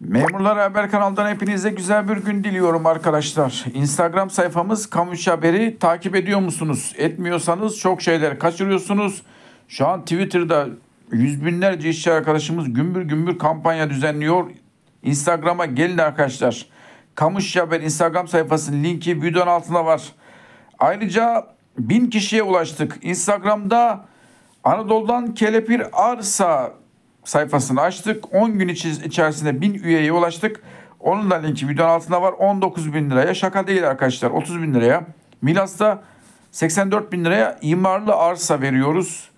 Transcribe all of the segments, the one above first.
Memurlar Haber kanalından hepinize güzel bir gün diliyorum arkadaşlar. Instagram sayfamız Kamuş Haberi takip ediyor musunuz? Etmiyorsanız çok şeyler kaçırıyorsunuz. Şu an Twitter'da yüz binlerce işçi arkadaşımız gümbür gümbür kampanya düzenliyor. Instagram'a gelin arkadaşlar. Kamuş Haber Instagram sayfasının linki videonun altında var. Ayrıca bin kişiye ulaştık. Instagram'da Anadolu'dan kelepir arsa sayfasını açtık. 10 gün içerisinde 1000 üyeye ulaştık. Onun da linki videonun altında var. 19 bin liraya şaka değil arkadaşlar 30 bin liraya. Milas'ta 84 bin liraya imarlı arsa veriyoruz.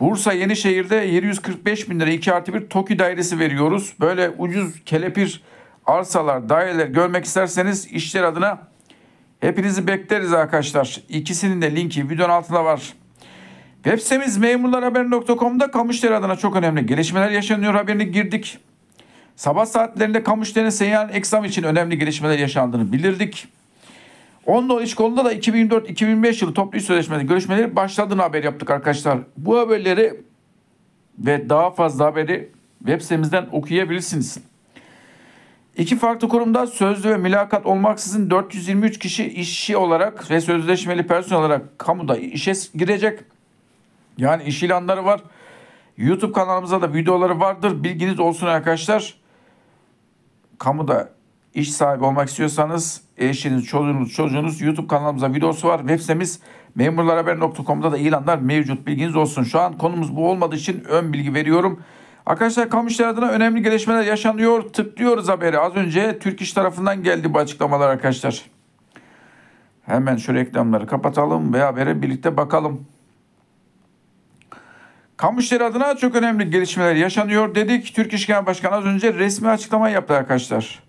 Bursa Yenişehir'de 745 bin lira 2 artı 1 TOKİ dairesi veriyoruz. Böyle ucuz kelepir arsalar, daireler görmek isterseniz işler adına hepinizi bekleriz arkadaşlar. İkisinin de linki videonun altında var. Web sitemiz memurlarhaberi.com'da Kamışdere adına çok önemli gelişmeler yaşanıyor haberini girdik. Sabah saatlerinde Kamışdere'nin seyyar eksam için önemli gelişmeler yaşandığını bildirdik. Onunla iş konuda da 2024-2025 yılı toplu iş sözleşmesi görüşmeleri başladığını haber yaptık arkadaşlar. Bu haberleri ve daha fazla haberi web sitemizden okuyabilirsiniz. İki farklı kurumda sözlü ve mülakat olmaksızın 423 kişi işçi olarak ve sözleşmeli personel olarak kamuda işe girecek. Yani iş ilanları var. YouTube kanalımıza da videoları vardır. Bilginiz olsun arkadaşlar. Kamuda iş sahibi olmak istiyorsanız eşiniz, çocuğunuz, çocuğunuz YouTube kanalımıza videosu var. Web sitemiz memurlarhaber.com'da da ilanlar mevcut. Bilginiz olsun. Şu an konumuz bu olmadığı için ön bilgi veriyorum. Arkadaşlar kamu işleri adına önemli gelişmeler yaşanıyor. Tıklıyoruz haberi. Az önce Türk İş tarafından geldi bu açıklamalar arkadaşlar. Hemen şu reklamları kapatalım ve habere birlikte bakalım. Kamu işleri adına çok önemli gelişmeler yaşanıyor dedik. Türk İş Genel Başkanı az önce resmi açıklama yaptı arkadaşlar.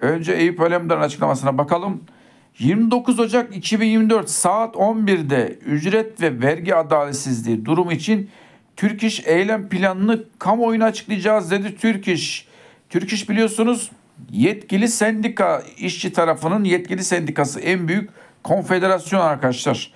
Önce Eyüp Alemdar'ın açıklamasına bakalım. 29 Ocak 2024 saat 11'de ücret ve vergi adaletsizliği durumu için Türk İş eylem planını kamuoyuna açıklayacağız dedi Türk İş. Türk İş biliyorsunuz yetkili sendika işçi tarafının yetkili sendikası en büyük konfederasyon arkadaşlar.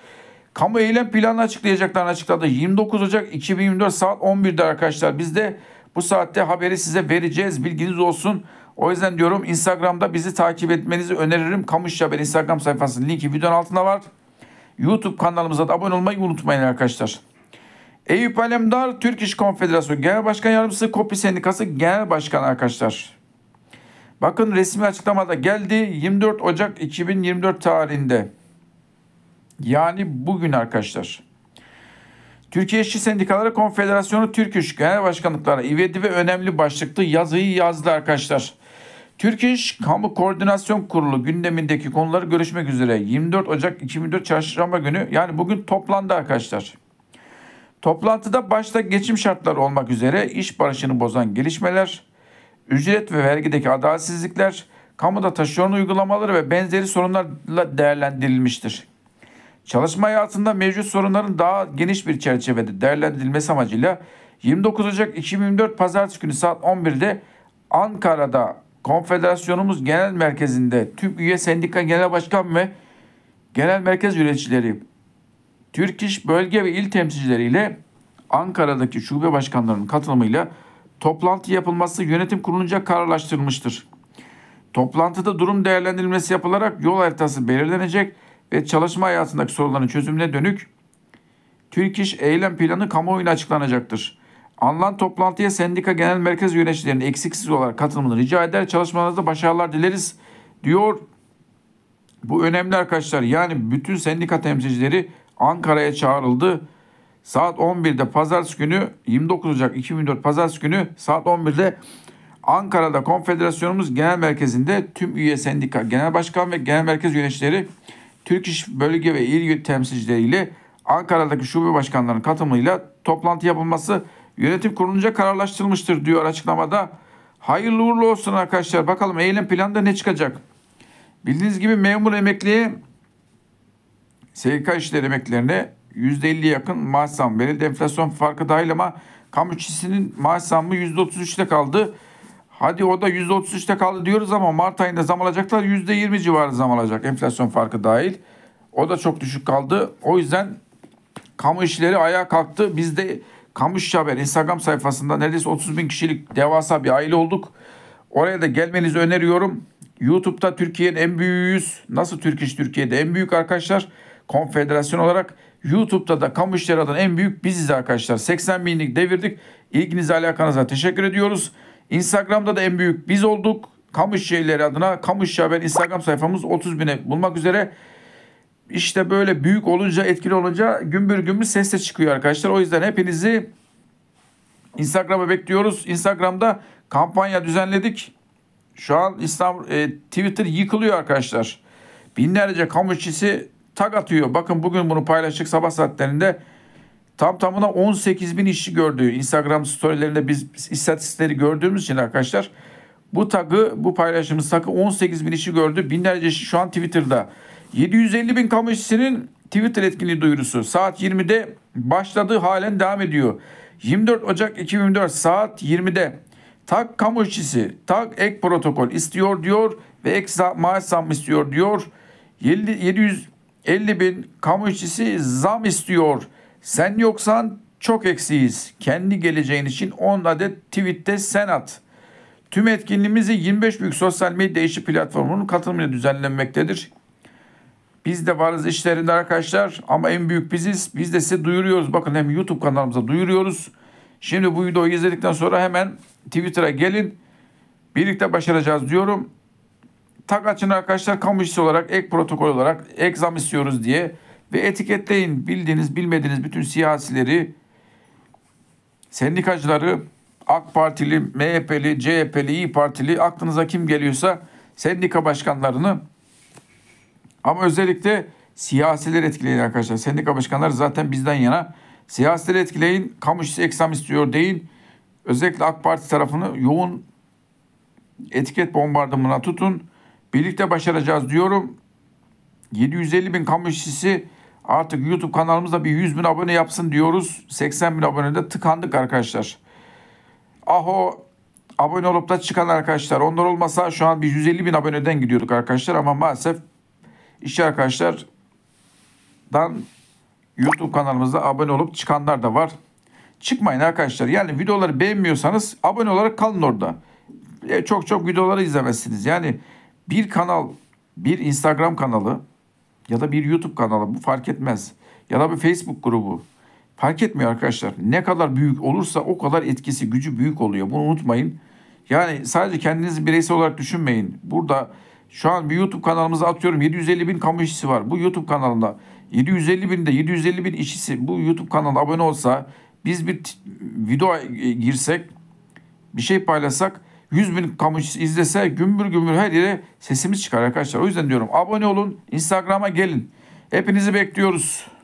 Kamu eylem planını açıklayacaklarını açıkladı. 29 Ocak 2024 saat 11'de arkadaşlar. Biz de bu saatte haberi size vereceğiz. Bilginiz olsun. O yüzden diyorum Instagram'da bizi takip etmenizi öneririm. Kamu Kamuş Haber Instagram sayfasının linki videonun altında var. YouTube kanalımıza da abone olmayı unutmayın arkadaşlar. Eyüp Alemdar Türk İş Konfederasyonu Genel Başkan Yardımcısı Kopi Sendikası Genel Başkanı arkadaşlar. Bakın resmi açıklamada geldi 24 Ocak 2024 tarihinde. Yani bugün arkadaşlar. Türkiye İşçi Sendikaları Konfederasyonu Türk İş Genel Başkanlıkları İvedi ve önemli başlıklı yazıyı yazdı arkadaşlar. Türk İş Kamu Koordinasyon Kurulu gündemindeki konuları görüşmek üzere 24 Ocak 2004 Çarşamba günü yani bugün toplandı arkadaşlar. Toplantıda başta geçim şartları olmak üzere iş barışını bozan gelişmeler, ücret ve vergideki adaletsizlikler, kamuda taşeron uygulamaları ve benzeri sorunlarla değerlendirilmiştir. Çalışma hayatında mevcut sorunların daha geniş bir çerçevede değerlendirilmesi amacıyla 29 Ocak 2024 Pazartesi günü saat 11'de Ankara'da Konfederasyonumuz Genel Merkezi'nde tüm üye sendika genel başkan ve genel merkez yöneticileri, Türk İş bölge ve il temsilcileriyle Ankara'daki şube başkanlarının katılımıyla toplantı yapılması yönetim kurulunca kararlaştırılmıştır. Toplantıda durum değerlendirilmesi yapılarak yol haritası belirlenecek ve ve çalışma hayatındaki sorunların çözümüne dönük Türk İş Eylem Planı kamuoyuna açıklanacaktır. Anılan toplantıya sendika genel merkez yöneticilerinin eksiksiz olarak katılımını rica eder. Çalışmalarınızda başarılar dileriz diyor. Bu önemli arkadaşlar. Yani bütün sendika temsilcileri Ankara'ya çağrıldı. Saat 11'de pazartesi günü 29 Ocak 2004 pazartesi günü saat 11'de Ankara'da Konfederasyonumuz Genel Merkezi'nde tüm üye sendika genel başkan ve genel merkez yöneticileri Türk İş Bölge ve İl temsilcileriyle Ankara'daki şube başkanlarının katılımıyla toplantı yapılması yönetim kurulunca kararlaştırılmıştır diyor açıklamada. Hayırlı uğurlu olsun arkadaşlar. Bakalım eylem planında ne çıkacak? Bildiğiniz gibi memur emekliye SGK işleri emeklilerine %50 yakın maaş zam verildi. Enflasyon farkı dahil ama kamu işçisinin maaş zammı %33'te kaldı. Hadi o da %33'te kaldı diyoruz ama Mart ayında zam alacaklar. %20 civarı zam alacak enflasyon farkı dahil. O da çok düşük kaldı. O yüzden kamu işleri ayağa kalktı. Biz de kamu işçi haber Instagram sayfasında neredeyse 30 bin kişilik devasa bir aile olduk. Oraya da gelmenizi öneriyorum. YouTube'da Türkiye'nin en büyüğüyüz. Nasıl Türk İş Türkiye'de en büyük arkadaşlar? Konfederasyon olarak YouTube'da da kamu işleri adına en büyük biziz arkadaşlar. 80 binlik devirdik. İlginize alakanıza teşekkür ediyoruz. Instagram'da da en büyük biz olduk. Kamış şeyleri adına Kamış ya ben Instagram sayfamız 30 bine bulmak üzere. İşte böyle büyük olunca etkili olunca gümbür gümbür ses de çıkıyor arkadaşlar. O yüzden hepinizi Instagram'a bekliyoruz. Instagram'da kampanya düzenledik. Şu an İslam, e, Twitter yıkılıyor arkadaşlar. Binlerce kamu işçisi tag atıyor. Bakın bugün bunu paylaştık sabah saatlerinde tam tamına 18 bin işçi gördüğü Instagram storylerinde biz istatistikleri gördüğümüz için arkadaşlar bu tagı bu paylaşımımız tagı 18 bin işi gördü. Binlerce işçi şu an Twitter'da. 750 bin kamu işçisinin Twitter etkinliği duyurusu saat 20'de başladı halen devam ediyor. 24 Ocak 2024 saat 20'de tak kamu işçisi tak ek protokol istiyor diyor ve ek maaş zam istiyor diyor. 750 bin kamu işçisi zam istiyor. Sen yoksan çok eksiyiz. Kendi geleceğin için 10 adet tweette sen at. Tüm etkinliğimizi 25 büyük sosyal medya işi platformunun katılımıyla düzenlenmektedir. Biz de varız işlerinde arkadaşlar ama en büyük biziz. Biz de size duyuruyoruz. Bakın hem YouTube kanalımıza duyuruyoruz. Şimdi bu videoyu izledikten sonra hemen Twitter'a gelin. Birlikte başaracağız diyorum. Tak açın arkadaşlar kamu işçisi olarak ek protokol olarak egzam istiyoruz diye ve etiketleyin bildiğiniz bilmediğiniz bütün siyasileri, sendikacıları, AK Partili, MHP'li, CHP'li, İyi Partili aklınıza kim geliyorsa sendika başkanlarını ama özellikle siyasileri etkileyin arkadaşlar. Sendika başkanları zaten bizden yana. Siyasileri etkileyin, kamu işçisi eksam istiyor deyin. Özellikle AK Parti tarafını yoğun etiket bombardımına tutun. Birlikte başaracağız diyorum. 750 bin kamu işçisi Artık YouTube kanalımızda bir 100 bin abone yapsın diyoruz. 80 bin abonede tıkandık arkadaşlar. Aho abone olup da çıkan arkadaşlar. Onlar olmasa şu an bir 150 bin aboneden gidiyorduk arkadaşlar. Ama maalesef işçi arkadaşlardan YouTube kanalımızda abone olup çıkanlar da var. Çıkmayın arkadaşlar. Yani videoları beğenmiyorsanız abone olarak kalın orada. E, çok çok videoları izlemezsiniz. Yani bir kanal, bir Instagram kanalı ya da bir YouTube kanalı bu fark etmez. Ya da bir Facebook grubu. Fark etmiyor arkadaşlar. Ne kadar büyük olursa o kadar etkisi, gücü büyük oluyor. Bunu unutmayın. Yani sadece kendinizi bireysel olarak düşünmeyin. Burada şu an bir YouTube kanalımıza atıyorum 750 bin kamu işçisi var. Bu YouTube kanalında 750 bin de 750 bin işçisi bu YouTube kanalına abone olsa biz bir video e, girsek bir şey paylaşsak 100 bin kamu izlese gümbür gümbür her yere sesimiz çıkar arkadaşlar. O yüzden diyorum abone olun, Instagram'a gelin. Hepinizi bekliyoruz.